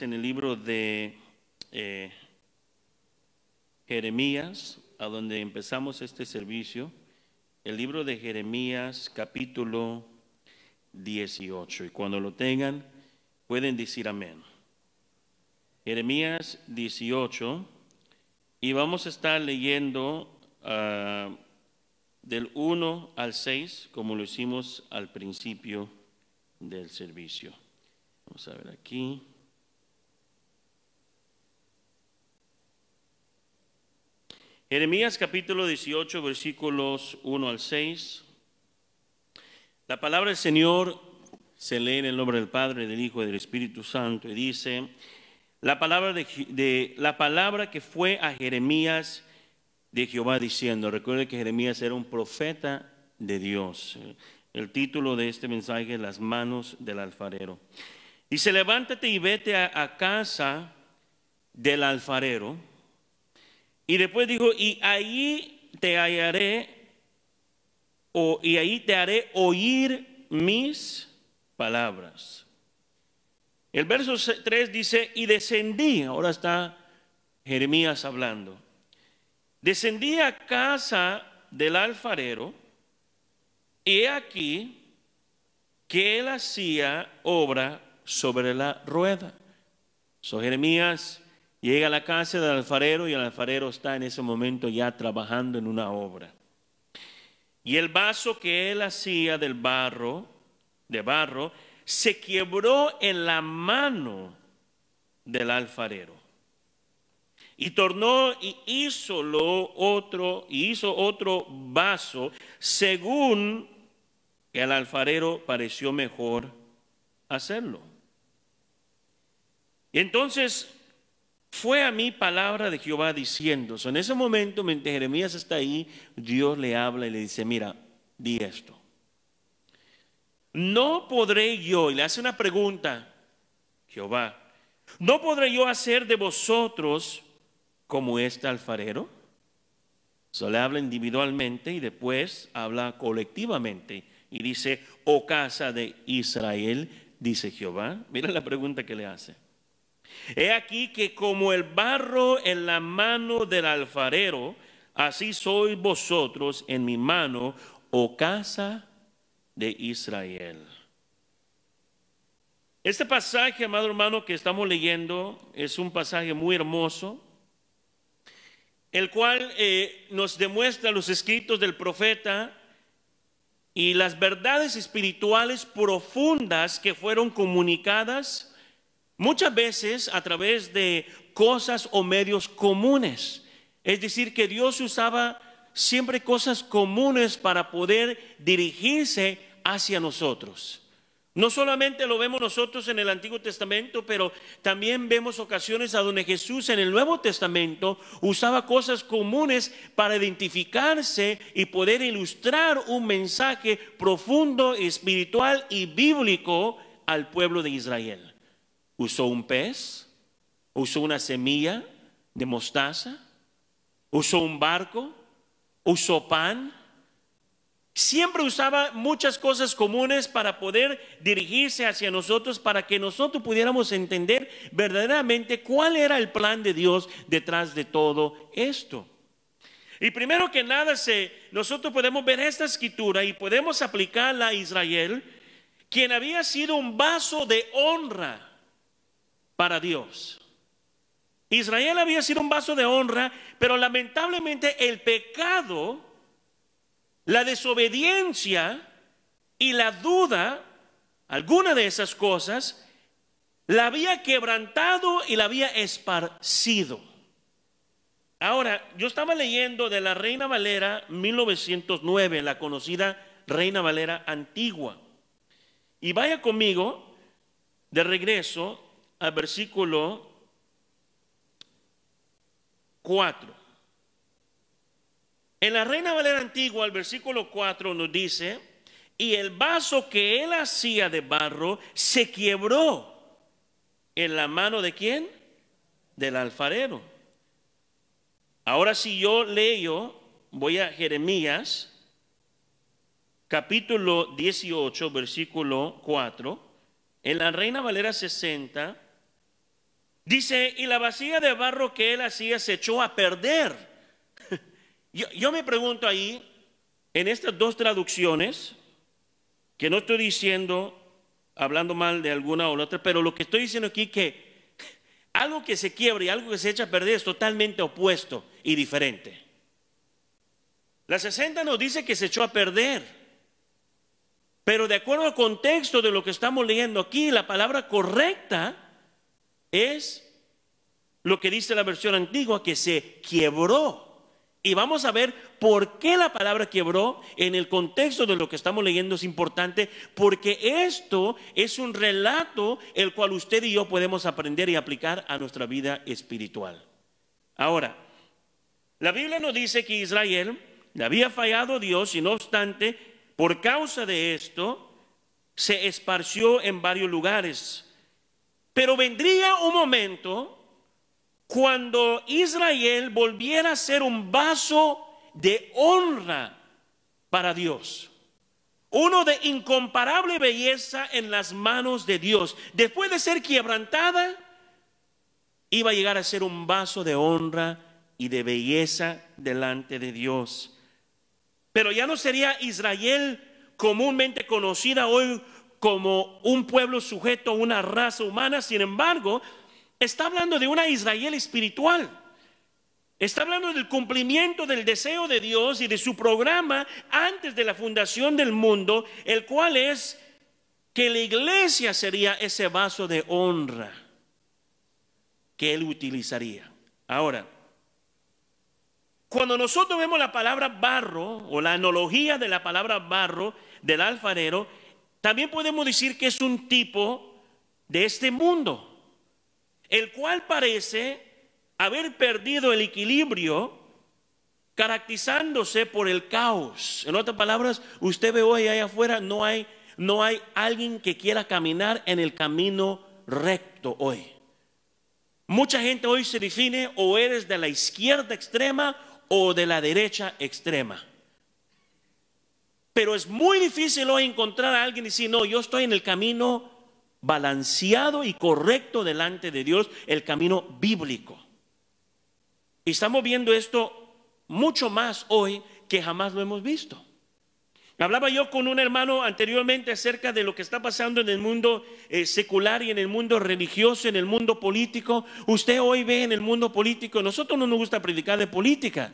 en el libro de eh, Jeremías, a donde empezamos este servicio, el libro de Jeremías capítulo 18. Y cuando lo tengan, pueden decir amén. Jeremías 18, y vamos a estar leyendo ah, del 1 al 6, como lo hicimos al principio del servicio. Vamos a ver aquí. Jeremías capítulo 18, versículos 1 al 6. La palabra del Señor se lee en el nombre del Padre, del Hijo y del Espíritu Santo y dice, la palabra, de, la palabra que fue a Jeremías de Jehová diciendo, recuerde que Jeremías era un profeta de Dios. El título de este mensaje es Las manos del alfarero. Y Dice, levántate y vete a casa del alfarero y después dijo, y ahí te hallaré, o, y ahí te haré oír mis palabras. El verso 3 dice, y descendí, ahora está Jeremías hablando, descendí a casa del alfarero, y he aquí que él hacía obra sobre la rueda. So Jeremías Llega a la casa del alfarero y el alfarero está en ese momento ya trabajando en una obra. Y el vaso que él hacía del barro, de barro, se quebró en la mano del alfarero. Y tornó y hizo lo otro, y hizo otro vaso según el alfarero pareció mejor hacerlo. y Entonces fue a mí palabra de Jehová diciendo, en ese momento mientras Jeremías está ahí, Dios le habla y le dice, mira, di esto. No podré yo, y le hace una pregunta, Jehová, ¿no podré yo hacer de vosotros como este alfarero? Se le habla individualmente y después habla colectivamente y dice, oh casa de Israel, dice Jehová. Mira la pregunta que le hace. He aquí que como el barro en la mano del alfarero, así sois vosotros en mi mano, oh casa de Israel. Este pasaje, amado hermano, que estamos leyendo es un pasaje muy hermoso, el cual eh, nos demuestra los escritos del profeta y las verdades espirituales profundas que fueron comunicadas Muchas veces a través de cosas o medios comunes. Es decir, que Dios usaba siempre cosas comunes para poder dirigirse hacia nosotros. No solamente lo vemos nosotros en el Antiguo Testamento, pero también vemos ocasiones a donde Jesús en el Nuevo Testamento usaba cosas comunes para identificarse y poder ilustrar un mensaje profundo, espiritual y bíblico al pueblo de Israel. ¿Usó un pez? ¿Usó una semilla de mostaza? ¿Usó un barco? ¿Usó pan? Siempre usaba muchas cosas comunes para poder dirigirse hacia nosotros, para que nosotros pudiéramos entender verdaderamente cuál era el plan de Dios detrás de todo esto. Y primero que nada, nosotros podemos ver esta escritura y podemos aplicarla a Israel, quien había sido un vaso de honra para Dios. Israel había sido un vaso de honra, pero lamentablemente el pecado, la desobediencia y la duda, alguna de esas cosas, la había quebrantado y la había esparcido. Ahora, yo estaba leyendo de la Reina Valera 1909, la conocida Reina Valera antigua. Y vaya conmigo de regreso al versículo 4. En la Reina Valera Antigua, Al versículo 4 nos dice, y el vaso que él hacía de barro se quebró en la mano de quién? Del alfarero. Ahora si yo leo, voy a Jeremías, capítulo 18, versículo 4, en la Reina Valera 60, Dice, y la vacía de barro que él hacía se echó a perder. Yo, yo me pregunto ahí, en estas dos traducciones, que no estoy diciendo, hablando mal de alguna o la otra, pero lo que estoy diciendo aquí es que algo que se quiebra y algo que se echa a perder es totalmente opuesto y diferente. La 60 nos dice que se echó a perder, pero de acuerdo al contexto de lo que estamos leyendo aquí, la palabra correcta es lo que dice la versión antigua, que se quebró. Y vamos a ver por qué la palabra quebró en el contexto de lo que estamos leyendo es importante, porque esto es un relato el cual usted y yo podemos aprender y aplicar a nuestra vida espiritual. Ahora, la Biblia nos dice que Israel le había fallado a Dios y no obstante, por causa de esto, se esparció en varios lugares pero vendría un momento cuando Israel volviera a ser un vaso de honra para Dios. Uno de incomparable belleza en las manos de Dios. Después de ser quebrantada, iba a llegar a ser un vaso de honra y de belleza delante de Dios. Pero ya no sería Israel comúnmente conocida hoy como un pueblo sujeto a una raza humana, sin embargo, está hablando de una Israel espiritual. Está hablando del cumplimiento del deseo de Dios y de su programa antes de la fundación del mundo, el cual es que la iglesia sería ese vaso de honra que él utilizaría. Ahora, cuando nosotros vemos la palabra barro o la analogía de la palabra barro del alfarero, también podemos decir que es un tipo de este mundo, el cual parece haber perdido el equilibrio caracterizándose por el caos. En otras palabras, usted ve hoy allá afuera, no hay, no hay alguien que quiera caminar en el camino recto hoy. Mucha gente hoy se define o eres de la izquierda extrema o de la derecha extrema. Pero es muy difícil hoy encontrar a alguien y decir, no, yo estoy en el camino balanceado y correcto delante de Dios, el camino bíblico. Y estamos viendo esto mucho más hoy que jamás lo hemos visto. Hablaba yo con un hermano anteriormente acerca de lo que está pasando en el mundo eh, secular y en el mundo religioso, en el mundo político. Usted hoy ve en el mundo político, nosotros no nos gusta predicar de política,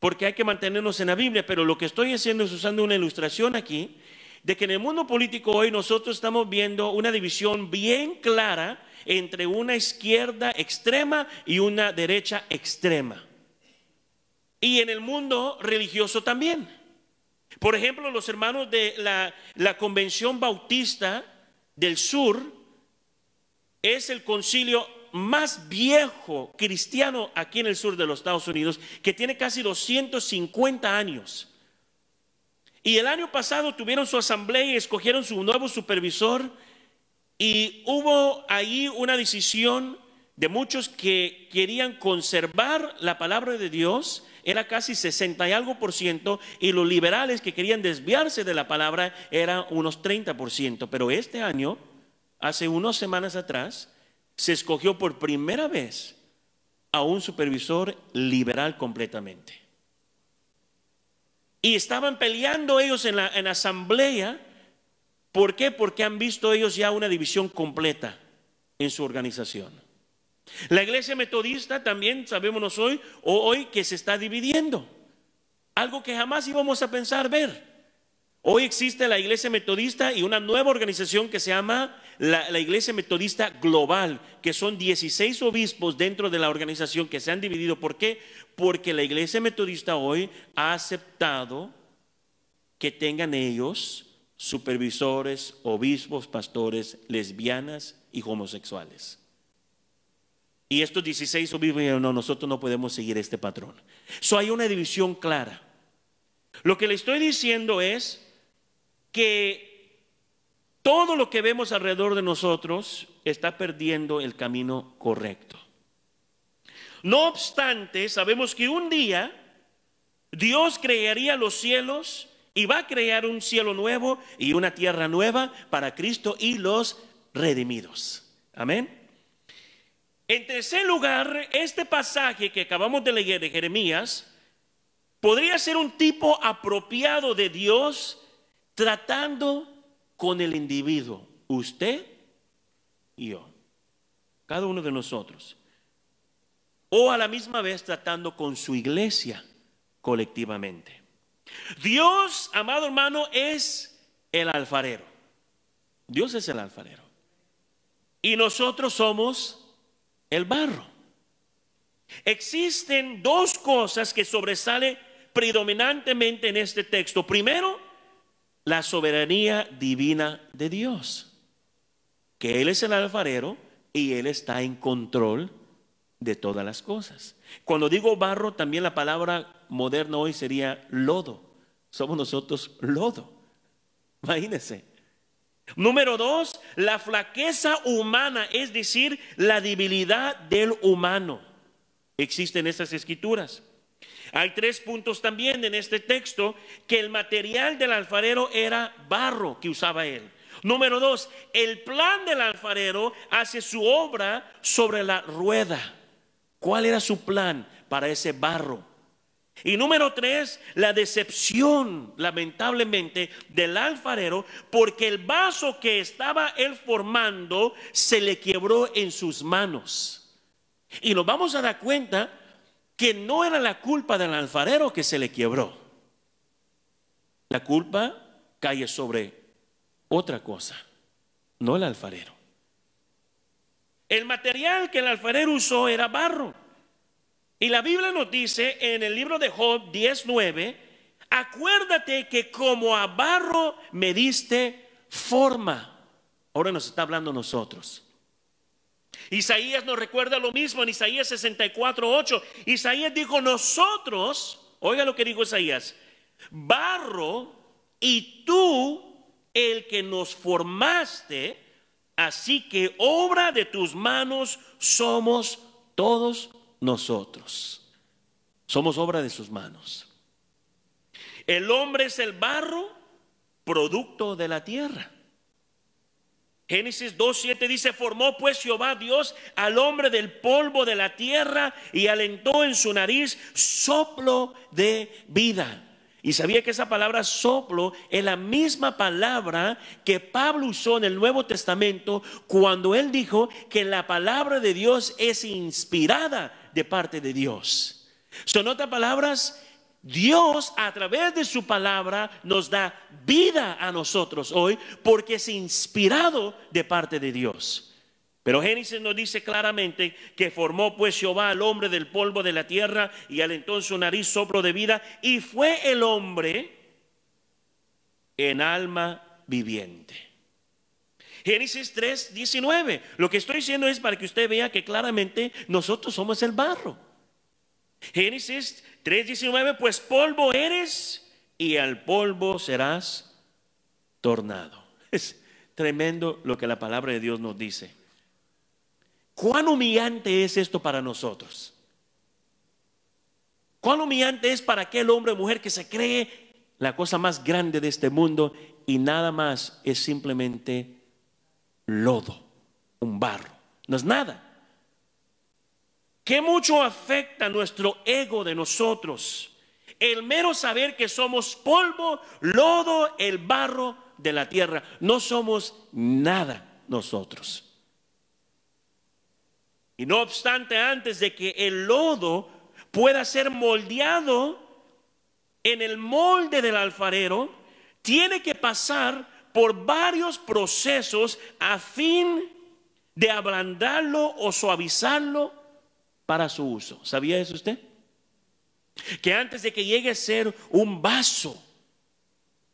porque hay que mantenernos en la Biblia, pero lo que estoy haciendo es usando una ilustración aquí de que en el mundo político hoy nosotros estamos viendo una división bien clara entre una izquierda extrema y una derecha extrema. Y en el mundo religioso también. Por ejemplo, los hermanos de la, la Convención Bautista del Sur es el concilio más viejo cristiano aquí en el sur de los Estados Unidos, que tiene casi 250 años. Y el año pasado tuvieron su asamblea y escogieron su nuevo supervisor y hubo ahí una decisión de muchos que querían conservar la palabra de Dios, era casi 60 y algo por ciento, y los liberales que querían desviarse de la palabra eran unos 30 por ciento. Pero este año, hace unas semanas atrás, se escogió por primera vez a un supervisor liberal completamente. Y estaban peleando ellos en la, asamblea. ¿Por qué? Porque han visto ellos ya una división completa en su organización. La iglesia metodista también, sabemos hoy, hoy que se está dividiendo. Algo que jamás íbamos a pensar ver. Hoy existe la Iglesia Metodista y una nueva organización que se llama la, Iglesia Metodista Global, que son 16 obispos dentro de la organización que se han dividido. ¿Por qué? Porque la Iglesia Metodista hoy ha aceptado que tengan ellos supervisores, obispos, pastores, lesbianas y homosexuales. Y estos 16 obispos no, nosotros no podemos seguir este patrón. Eso hay una división clara. Lo que le estoy diciendo es que todo lo que vemos alrededor de nosotros está perdiendo el camino correcto. No obstante, sabemos que un día Dios crearía los cielos y va a crear un cielo nuevo y una tierra nueva para Cristo y los redimidos. Amén. En tercer lugar, este pasaje que acabamos de leer de Jeremías podría ser un tipo apropiado de Dios tratando con el individuo, usted y yo, cada uno de nosotros. O a la misma vez tratando con su iglesia colectivamente. Dios, amado hermano, es el alfarero. Dios es el alfarero. Y nosotros somos el barro. Existen dos cosas que sobresalen predominantemente en este texto. Primero, la soberanía divina de Dios, que Él es el alfarero y Él está en control de todas las cosas. Cuando digo barro, también la palabra moderna hoy sería lodo. Somos nosotros lodo. Imagínense. Número dos, la flaqueza humana, es decir, la debilidad del humano. Existen esas escrituras. Hay tres puntos también en este texto que el material del alfarero era barro que usaba él. Número dos, el plan del alfarero hace su obra sobre la rueda. ¿Cuál era su plan para ese barro? Y número tres, la decepción, lamentablemente, del alfarero, porque el vaso que estaba él formando se le quebró en sus manos. Y nos vamos a dar cuenta que no era la culpa del alfarero que se le quebró. La culpa cae sobre otra cosa, no el alfarero. El material que el alfarero usó era barro. Y la Biblia nos dice en el libro de Job 10:9, acuérdate que como a barro me diste forma. Ahora nos está hablando nosotros. Isaías nos recuerda lo mismo en Isaías 64, Isaías dijo, nosotros, oiga lo que dijo Isaías, barro y tú el que nos formaste, así que obra de tus manos somos todos nosotros. Somos obra de sus manos. El hombre es el barro, producto de la tierra. Génesis 2.7 dice, formó pues Jehová Dios al hombre del polvo de la tierra y alentó en su nariz soplo de vida. Y sabía que esa palabra soplo es la misma palabra que Pablo usó en el Nuevo Testamento cuando él dijo que la palabra de Dios es inspirada de parte de Dios. Son otras palabras, Dios a través de su palabra nos da vida a nosotros hoy porque es inspirado de parte de Dios. Pero Génesis nos dice claramente que formó pues Jehová al hombre del polvo de la tierra y al entonces su nariz soplo de vida y fue el hombre en alma viviente. Génesis 3, 19. Lo que estoy diciendo es para que usted vea que claramente nosotros somos el barro. Génesis 3:19, pues polvo eres y al polvo serás tornado. Es tremendo lo que la palabra de Dios nos dice. ¿Cuán humillante es esto para nosotros? ¿Cuán humillante es para aquel hombre o mujer que se cree la cosa más grande de este mundo y nada más es simplemente lodo, un barro? No es nada. Qué mucho afecta nuestro ego de nosotros. El mero saber que somos polvo, lodo, el barro de la tierra. No somos nada nosotros. Y no obstante, antes de que el lodo pueda ser moldeado en el molde del alfarero, tiene que pasar por varios procesos a fin de ablandarlo o suavizarlo para su uso. ¿Sabía eso usted? Que antes de que llegue a ser un vaso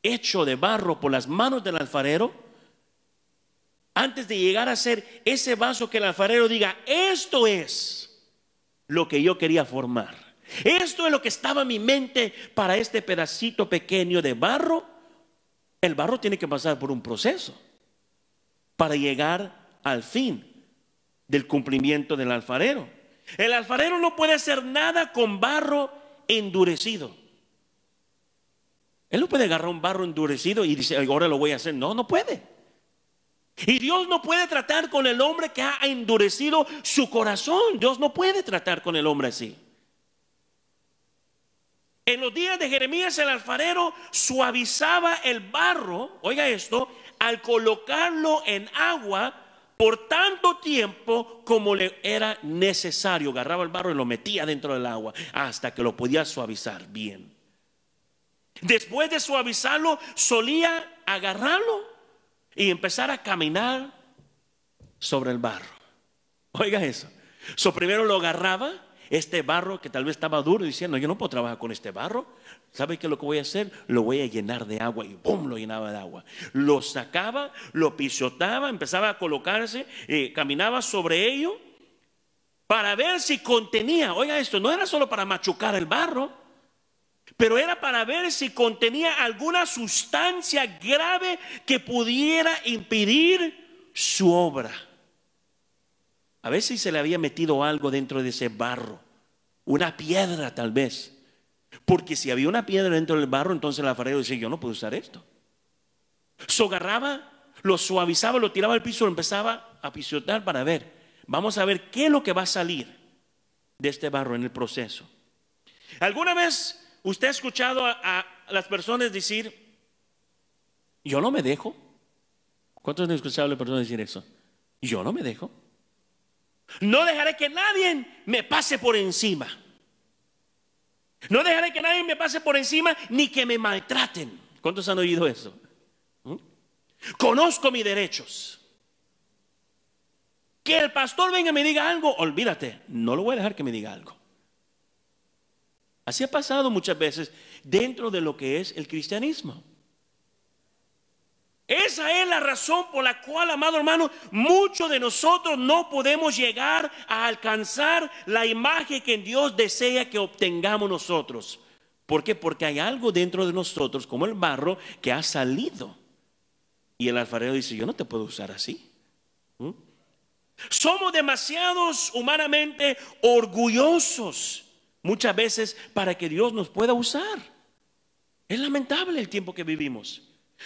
hecho de barro por las manos del alfarero, antes de llegar a ser ese vaso que el alfarero diga, esto es lo que yo quería formar. Esto es lo que estaba en mi mente para este pedacito pequeño de barro. El barro tiene que pasar por un proceso para llegar al fin del cumplimiento del alfarero. El alfarero no puede hacer nada con barro endurecido. Él no puede agarrar un barro endurecido y dice, ahora lo voy a hacer. No, no puede. Y Dios no puede tratar con el hombre que ha endurecido su corazón. Dios no puede tratar con el hombre así. En los días de Jeremías el alfarero suavizaba el barro, oiga esto, al colocarlo en agua por tanto tiempo como le era necesario. Agarraba el barro y lo metía dentro del agua hasta que lo podía suavizar bien. Después de suavizarlo, solía agarrarlo y empezar a caminar sobre el barro. Oiga eso. So primero lo agarraba, este barro que tal vez estaba duro diciendo, yo no puedo trabajar con este barro. ¿Sabe qué es lo que voy a hacer? Lo voy a llenar de agua y bum, lo llenaba de agua. Lo sacaba, lo pisotaba, empezaba a colocarse, eh, caminaba sobre ello para ver si contenía. Oiga esto, no era solo para machucar el barro, pero era para ver si contenía alguna sustancia grave que pudiera impedir su obra. A veces se le había metido algo dentro de ese barro, una piedra tal vez. Porque si había una piedra dentro del barro, entonces el alfarero decía, yo no puedo usar esto. Sogarraba, agarraba, lo suavizaba, lo tiraba al piso, lo empezaba a pisotear para ver. Vamos a ver qué es lo que va a salir de este barro en el proceso. ¿Alguna vez usted ha escuchado a, las personas decir, yo no me dejo? ¿Cuántos han escuchado a las personas decir eso? Yo no me dejo. No dejaré que nadie me pase por encima. No dejaré que nadie me pase por encima ni que me maltraten. ¿Cuántos han oído eso? ¿Mm? Conozco mis derechos. Que el pastor venga y me diga algo, olvídate, no lo voy a dejar que me diga algo. Así ha pasado muchas veces dentro de lo que es el cristianismo. Esa es la razón por la cual, amado hermano, muchos de nosotros no podemos llegar a alcanzar la imagen que Dios desea que obtengamos nosotros. ¿Por qué? Porque hay algo dentro de nosotros, como el barro, que ha salido. Y el alfarero dice, yo no te puedo usar así. ¿Mm? Somos demasiados humanamente orgullosos muchas veces para que Dios nos pueda usar. Es lamentable el tiempo que vivimos.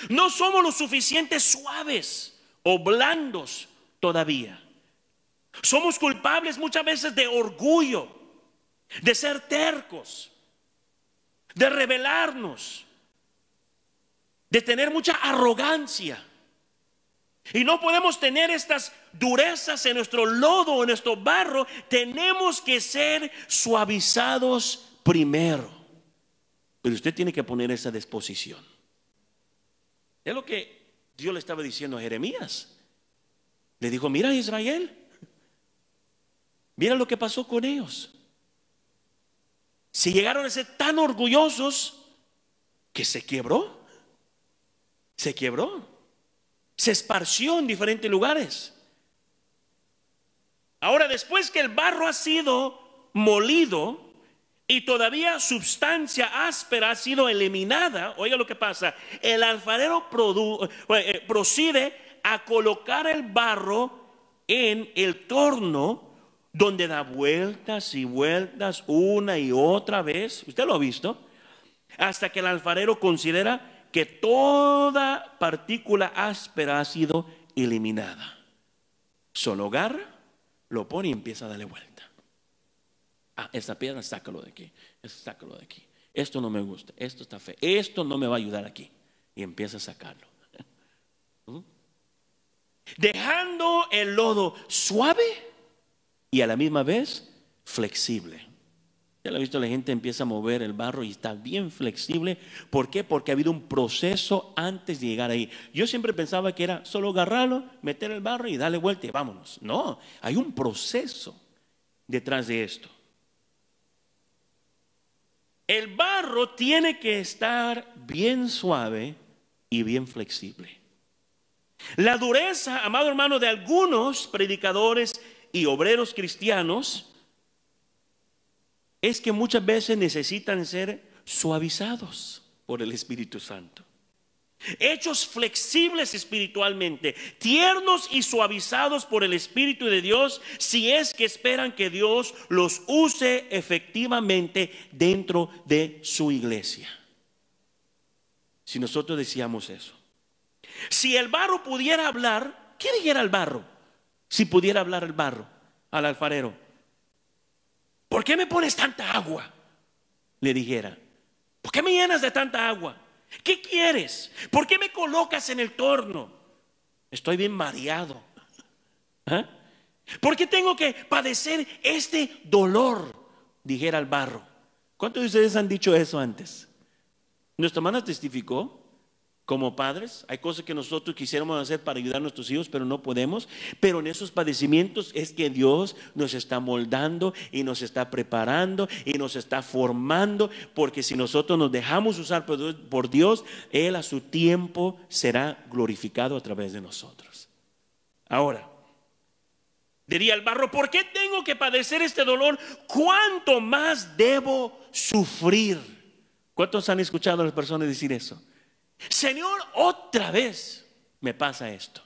No somos lo suficientes suaves o blandos todavía. Somos culpables muchas veces de orgullo, de ser tercos, de rebelarnos, de tener mucha arrogancia. Y no podemos tener estas durezas en nuestro lodo, en nuestro barro. Tenemos que ser suavizados primero. Pero usted tiene que poner esa disposición. Es lo que Dios le estaba diciendo a Jeremías. Le dijo, mira Israel, mira lo que pasó con ellos. Si llegaron a ser tan orgullosos que se quebró, se quebró, se esparció en diferentes lugares. Ahora, después que el barro ha sido molido, y todavía sustancia áspera ha sido eliminada, oiga lo que pasa, el alfarero eh, eh, procede a colocar el barro en el torno donde da vueltas y vueltas una y otra vez, usted lo ha visto, hasta que el alfarero considera que toda partícula áspera ha sido eliminada. Solo agarra, lo pone y empieza a darle vuelta. Esta ah, esa piedra, sácalo de aquí, sácalo de aquí. Esto no me gusta, esto está feo, esto no me va a ayudar aquí. Y empieza a sacarlo. ¿Mm? Dejando el lodo suave y a la misma vez flexible. Ya lo he visto, la gente empieza a mover el barro y está bien flexible. ¿Por qué? Porque ha habido un proceso antes de llegar ahí. Yo siempre pensaba que era solo agarrarlo, meter el barro y darle vuelta y vámonos. No, hay un proceso detrás de esto. El barro tiene que estar bien suave y bien flexible. La dureza, amado hermano, de algunos predicadores y obreros cristianos es que muchas veces necesitan ser suavizados por el Espíritu Santo hechos flexibles espiritualmente, tiernos y suavizados por el Espíritu de Dios, si es que esperan que Dios los use efectivamente dentro de su iglesia. Si nosotros decíamos eso. Si el barro pudiera hablar, ¿Qué dijera el barro? Si pudiera hablar el barro al alfarero. ¿Por qué me pones tanta agua? Le dijera. ¿Por qué me llenas de tanta agua? ¿Qué quieres? ¿Por qué me colocas en el torno? Estoy bien mareado. ¿Ah? ¿Por qué tengo que padecer este dolor? Dijera el barro. ¿Cuántos de ustedes han dicho eso antes? Nuestra hermana testificó como padres. Hay cosas que nosotros quisiéramos hacer para ayudar a nuestros hijos, pero no podemos. Pero en esos padecimientos es que Dios nos está moldando y nos está preparando y nos está formando, porque si nosotros nos dejamos usar por Dios, Él a su tiempo será glorificado a través de nosotros. Ahora, diría el barro, ¿por qué tengo que padecer este dolor? ¿Cuánto más debo sufrir? ¿Cuántos han escuchado a las personas decir eso? Señor, otra vez me pasa esto.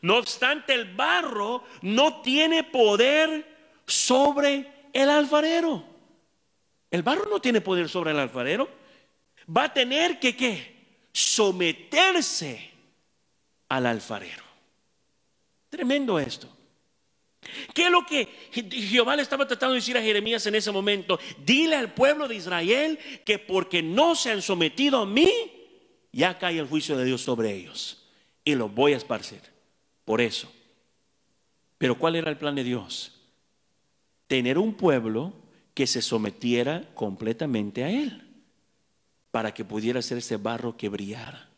No obstante, el barro no tiene poder sobre el alfarero. El barro no tiene poder sobre el alfarero. Va a tener que ¿qué? someterse al alfarero. Tremendo esto. ¿Qué es lo que Jehová le estaba tratando de decir a Jeremías en ese momento? Dile al pueblo de Israel que porque no se han sometido a mí, ya cae el juicio de Dios sobre ellos y los voy a esparcir Por eso. Pero ¿cuál era el plan de Dios? Tener un pueblo que se sometiera completamente a Él para que pudiera ser ese barro que brillara.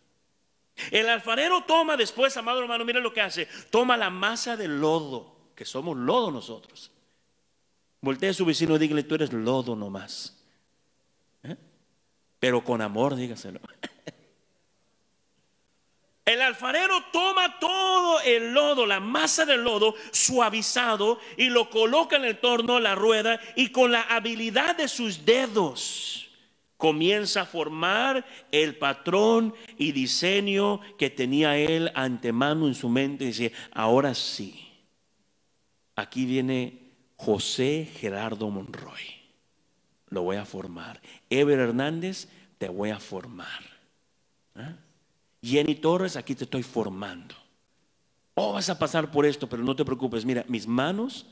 El alfarero toma después, amado hermano, mira lo que hace. Toma la masa de lodo que somos lodo nosotros. Voltea a su vecino y dígale, tú eres lodo nomás. ¿Eh? Pero con amor, dígaselo. El alfarero toma todo el lodo, la masa del lodo suavizado y lo coloca en el torno, la rueda y con la habilidad de sus dedos comienza a formar el patrón y diseño que tenía él antemano en su mente y dice, ahora sí Aquí viene José Gerardo Monroy. Lo voy a formar. Ever Hernández, te voy a formar. ¿Ah? Jenny Torres, aquí te estoy formando. Oh, vas a pasar por esto, pero no te preocupes. Mira, mis manos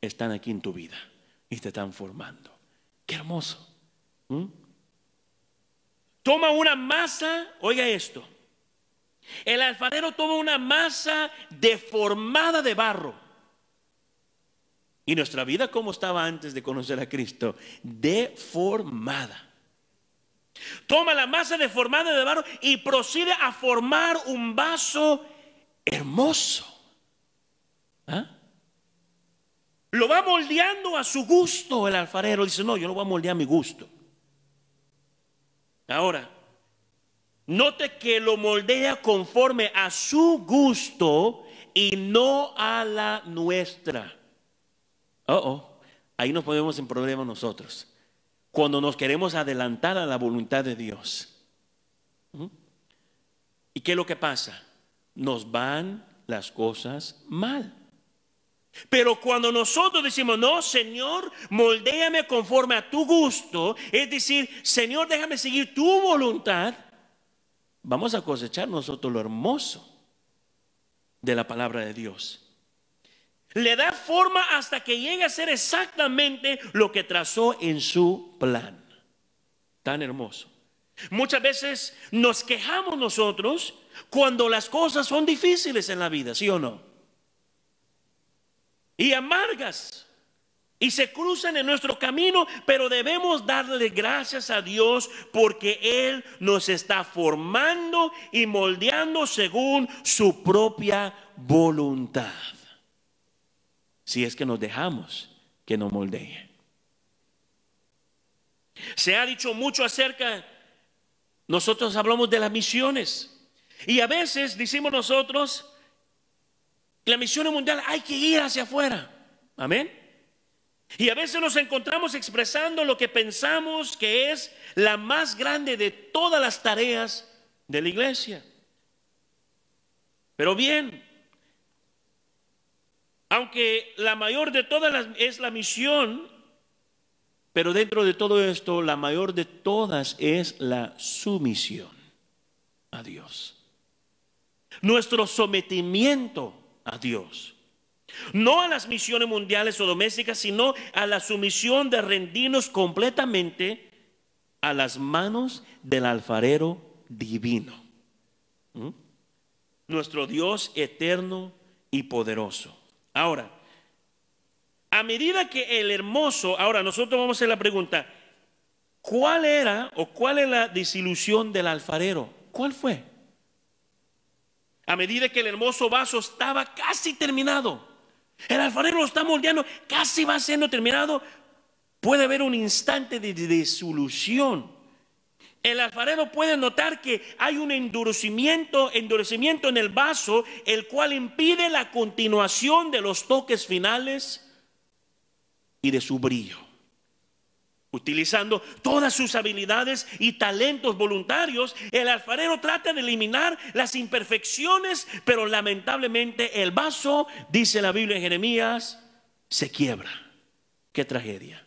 están aquí en tu vida y te están formando. Qué hermoso. ¿Mm? Toma una masa, oiga esto. El alfarero toma una masa deformada de barro y nuestra vida como estaba antes de conocer a Cristo, deformada. Toma la masa deformada de barro y procede a formar un vaso hermoso. ¿Ah? Lo va moldeando a su gusto el alfarero. Dice, no, yo lo voy a moldear a mi gusto. Ahora, note que lo moldea conforme a su gusto y no a la nuestra. Oh, ahí nos ponemos en problema nosotros. Cuando nos queremos adelantar a la voluntad de Dios. ¿Y qué es lo que pasa? Nos van las cosas mal. Pero cuando nosotros decimos, no, Señor, moldéame conforme a tu gusto, es decir, Señor, déjame seguir tu voluntad, vamos a cosechar nosotros lo hermoso de la palabra de Dios. Le da forma hasta que llegue a ser exactamente lo que trazó en su plan. Tan hermoso. Muchas veces nos quejamos nosotros cuando las cosas son difíciles en la vida, ¿sí o no? Y amargas. Y se cruzan en nuestro camino, pero debemos darle gracias a Dios porque Él nos está formando y moldeando según su propia voluntad si es que nos dejamos que nos moldee. Se ha dicho mucho acerca, nosotros hablamos de las misiones y a veces decimos nosotros, que la misión mundial hay que ir hacia afuera. Amén. Y a veces nos encontramos expresando lo que pensamos que es la más grande de todas las tareas de la iglesia. Pero bien, aunque la mayor de todas es la misión, pero dentro de todo esto, la mayor de todas es la sumisión a Dios. Nuestro sometimiento a Dios. No a las misiones mundiales o domésticas, sino a la sumisión de rendirnos completamente a las manos del alfarero divino. ¿Mm? Nuestro Dios eterno y poderoso. Ahora, a medida que el hermoso, ahora nosotros vamos a hacer la pregunta, ¿cuál era o cuál es la desilusión del alfarero? ¿Cuál fue? A medida que el hermoso vaso estaba casi terminado, el alfarero lo está moldeando, casi va siendo terminado, puede haber un instante de desilusión el alfarero puede notar que hay un endurecimiento, endurecimiento en el vaso, el cual impide la continuación de los toques finales y de su brillo. Utilizando todas sus habilidades y talentos voluntarios, el alfarero trata de eliminar las imperfecciones, pero lamentablemente el vaso, dice la Biblia en Jeremías, se quiebra. Qué tragedia.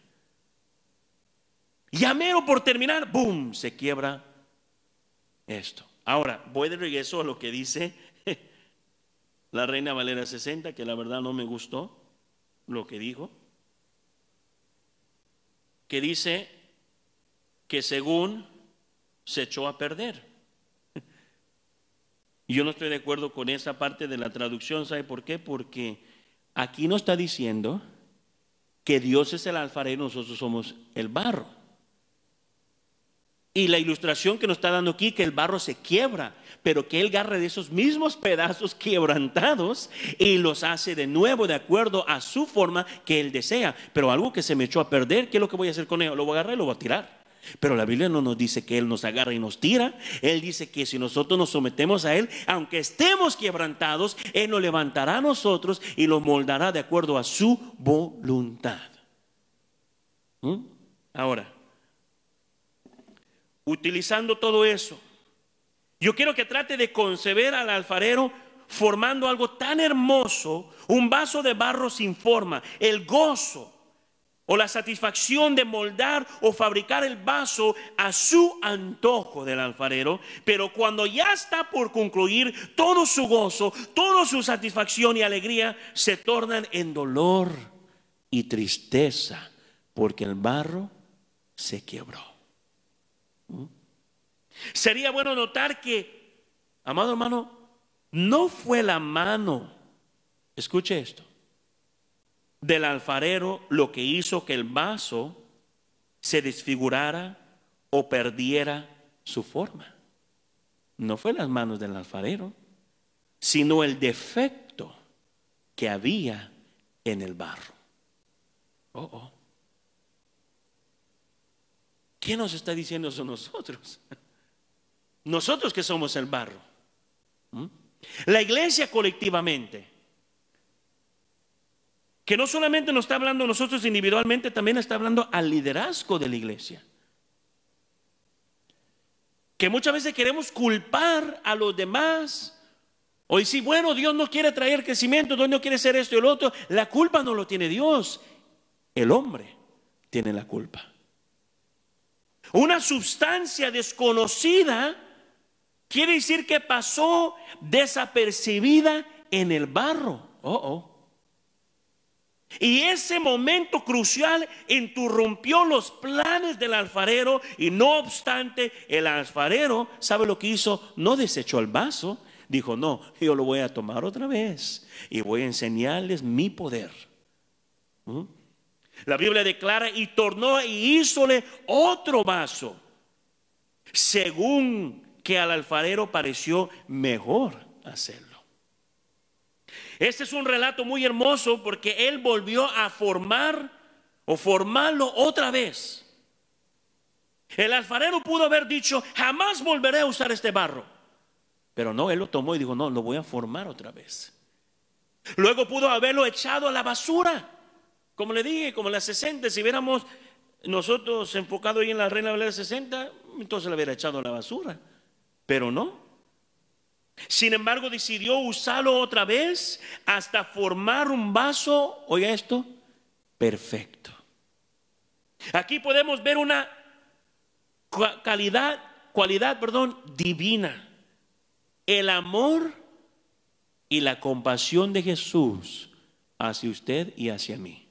Y mero por terminar, ¡boom! Se quiebra esto. Ahora, voy de regreso a lo que dice la Reina Valera 60, que la verdad no me gustó lo que dijo, que dice que según se echó a perder. Yo no estoy de acuerdo con esa parte de la traducción, ¿sabe por qué? Porque aquí no está diciendo que Dios es el alfarero y nosotros somos el barro. Y la ilustración que nos está dando aquí, que el barro se quiebra, pero que Él agarre de esos mismos pedazos quebrantados y los hace de nuevo de acuerdo a su forma que Él desea. Pero algo que se me echó a perder, ¿qué es lo que voy a hacer con él? Lo voy a agarrar y lo voy a tirar. Pero la Biblia no nos dice que Él nos agarre y nos tira. Él dice que si nosotros nos sometemos a Él, aunque estemos quebrantados, Él nos levantará a nosotros y lo moldará de acuerdo a su voluntad. ¿Mm? Ahora utilizando todo eso. Yo quiero que trate de conceber al alfarero formando algo tan hermoso, un vaso de barro sin forma, el gozo o la satisfacción de moldar o fabricar el vaso a su antojo del alfarero, pero cuando ya está por concluir, todo su gozo, toda su satisfacción y alegría se tornan en dolor y tristeza, porque el barro se quebró. Sería bueno notar que, amado hermano, no fue la mano, escuche esto, del alfarero lo que hizo que el vaso se desfigurara o perdiera su forma. No fue las manos del alfarero, sino el defecto que había en el barro. Oh, oh. ¿Qué nos está diciendo eso nosotros? Nosotros que somos el barro. ¿Mm? La iglesia colectivamente. Que no solamente nos está hablando nosotros individualmente, también está hablando al liderazgo de la iglesia. Que muchas veces queremos culpar a los demás. O decir, bueno, Dios no quiere traer crecimiento, Dios no quiere ser esto y el otro. La culpa no lo tiene Dios. El hombre tiene la culpa. Una sustancia desconocida Quiere decir que pasó desapercibida en el barro. Oh, oh. Y ese momento crucial interrumpió los planes del alfarero y no obstante el alfarero, ¿sabe lo que hizo? No desechó el vaso, dijo, no, yo lo voy a tomar otra vez y voy a enseñarles mi poder. ¿Mm? La Biblia declara y tornó y hízole otro vaso, según que al alfarero pareció mejor hacerlo. Este es un relato muy hermoso porque él volvió a formar o formarlo otra vez. El alfarero pudo haber dicho, jamás volveré a usar este barro. Pero no, él lo tomó y dijo, no, lo voy a formar otra vez. Luego pudo haberlo echado a la basura. Como le dije, como en las 60, si viéramos nosotros enfocado ahí en la reina de las 60, entonces le hubiera echado a la basura. Pero no. Sin embargo, decidió usarlo otra vez hasta formar un vaso, oiga esto, perfecto. Aquí podemos ver una calidad, cualidad, perdón, divina. El amor y la compasión de Jesús hacia usted y hacia mí.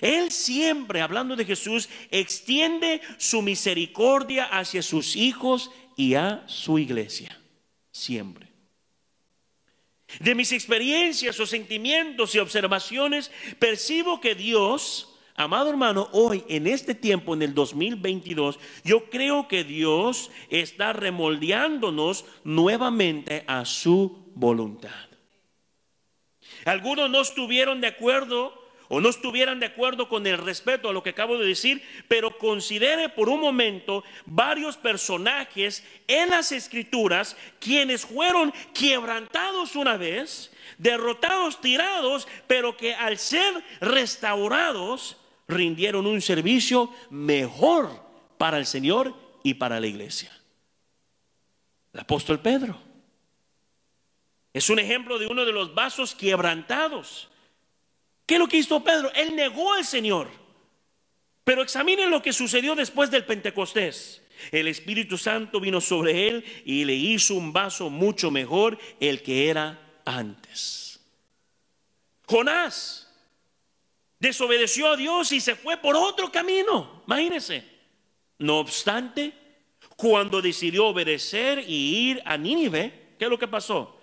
Él siempre, hablando de Jesús, extiende su misericordia hacia sus hijos y a su iglesia, siempre. De mis experiencias o sentimientos y observaciones, percibo que Dios, amado hermano, hoy, en este tiempo, en el 2022, yo creo que Dios está remoldeándonos nuevamente a su voluntad. Algunos no estuvieron de acuerdo o no estuvieran de acuerdo con el respeto a lo que acabo de decir, pero considere por un momento varios personajes en las escrituras quienes fueron quebrantados una vez, derrotados, tirados, pero que al ser restaurados rindieron un servicio mejor para el Señor y para la iglesia. El apóstol Pedro es un ejemplo de uno de los vasos quebrantados ¿Qué es lo que hizo Pedro? Él negó al Señor. Pero examinen lo que sucedió después del Pentecostés. El Espíritu Santo vino sobre él y le hizo un vaso mucho mejor el que era antes. Jonás desobedeció a Dios y se fue por otro camino. Imagínense. No obstante, cuando decidió obedecer y ir a Nínive, ¿qué es lo que pasó?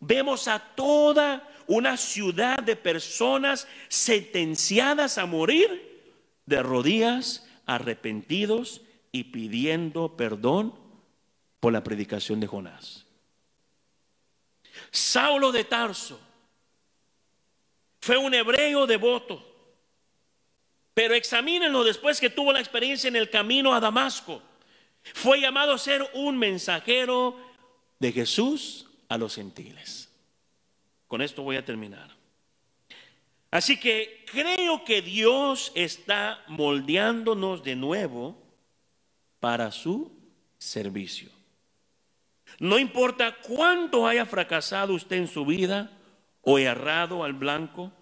Vemos a toda una ciudad de personas sentenciadas a morir de rodillas, arrepentidos y pidiendo perdón por la predicación de Jonás. Saulo de Tarso fue un hebreo devoto. Pero examínenlo después que tuvo la experiencia en el camino a Damasco. Fue llamado a ser un mensajero de Jesús a los gentiles. Con esto voy a terminar. Así que creo que Dios está moldeándonos de nuevo para su servicio. No importa cuánto haya fracasado usted en su vida o errado al blanco,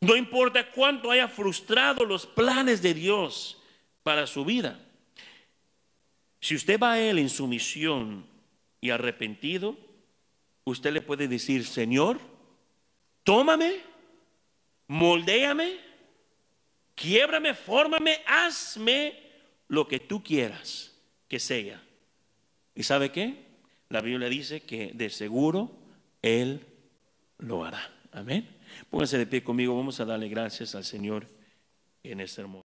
no importa cuánto haya frustrado los planes de Dios para su vida, si usted va a Él en su misión y arrepentido, usted le puede decir, Señor, tómame, moldéame, quiebrame, fórmame, hazme lo que tú quieras que sea. ¿Y sabe qué? La Biblia dice que de seguro Él lo hará. Amén. Pónganse de pie conmigo, vamos a darle gracias al Señor en este hermoso.